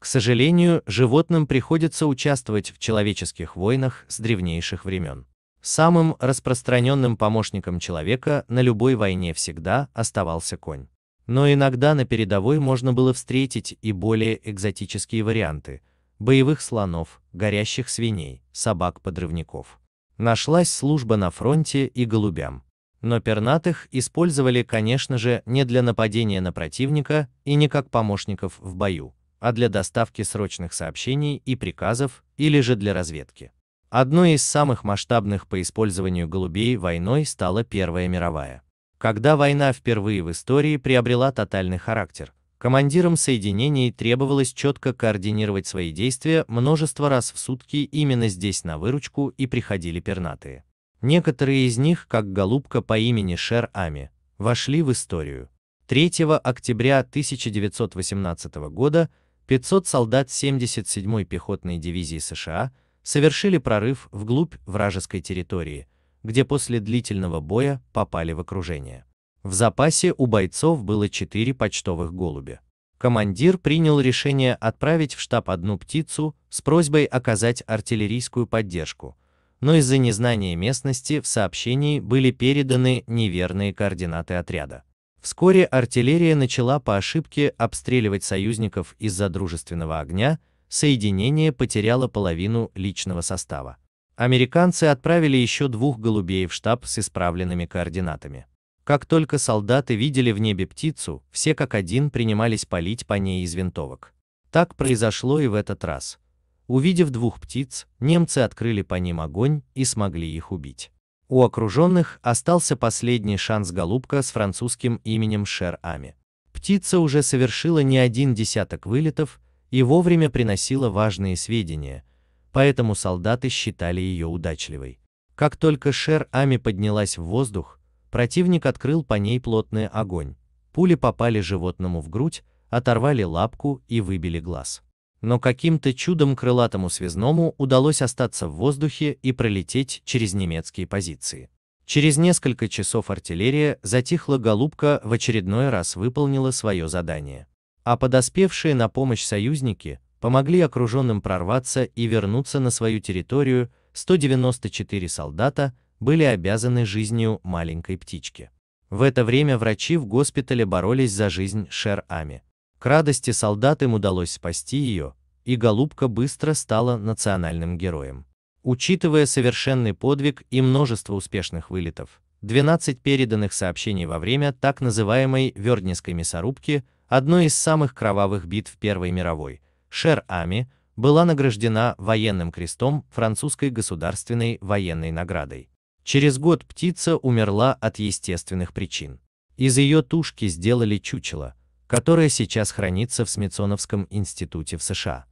К сожалению, животным приходится участвовать в человеческих войнах с древнейших времен. Самым распространенным помощником человека на любой войне всегда оставался конь. Но иногда на передовой можно было встретить и более экзотические варианты – боевых слонов, горящих свиней, собак-подрывников. Нашлась служба на фронте и голубям. Но пернатых использовали, конечно же, не для нападения на противника и не как помощников в бою, а для доставки срочных сообщений и приказов или же для разведки. Одной из самых масштабных по использованию голубей войной стала Первая мировая. Когда война впервые в истории приобрела тотальный характер, командирам соединений требовалось четко координировать свои действия множество раз в сутки именно здесь на выручку и приходили пернатые. Некоторые из них, как голубка по имени Шер Ами, вошли в историю. 3 октября 1918 года 500 солдат 77-й пехотной дивизии США совершили прорыв вглубь вражеской территории, где после длительного боя попали в окружение. В запасе у бойцов было 4 почтовых голубя. Командир принял решение отправить в штаб одну птицу с просьбой оказать артиллерийскую поддержку, но из-за незнания местности в сообщении были переданы неверные координаты отряда. Вскоре артиллерия начала по ошибке обстреливать союзников из-за дружественного огня, соединение потеряло половину личного состава. Американцы отправили еще двух голубей в штаб с исправленными координатами. Как только солдаты видели в небе птицу, все как один принимались палить по ней из винтовок. Так произошло и в этот раз. Увидев двух птиц, немцы открыли по ним огонь и смогли их убить. У окруженных остался последний шанс голубка с французским именем Шер-Ами. Птица уже совершила не один десяток вылетов и вовремя приносила важные сведения, поэтому солдаты считали ее удачливой. Как только Шер-Ами поднялась в воздух, противник открыл по ней плотный огонь. Пули попали животному в грудь, оторвали лапку и выбили глаз но каким-то чудом крылатому связному удалось остаться в воздухе и пролететь через немецкие позиции. Через несколько часов артиллерия затихла голубка в очередной раз выполнила свое задание. А подоспевшие на помощь союзники помогли окруженным прорваться и вернуться на свою территорию, 194 солдата были обязаны жизнью маленькой птички. В это время врачи в госпитале боролись за жизнь Шер-Ами. К радости солдат им удалось спасти ее, и Голубка быстро стала национальным героем. Учитывая совершенный подвиг и множество успешных вылетов, 12 переданных сообщений во время так называемой Верднинской мясорубки, одной из самых кровавых битв Первой мировой, Шер-Ами, была награждена военным крестом французской государственной военной наградой. Через год птица умерла от естественных причин. Из ее тушки сделали чучело, которая сейчас хранится в Смитсоновском институте в США.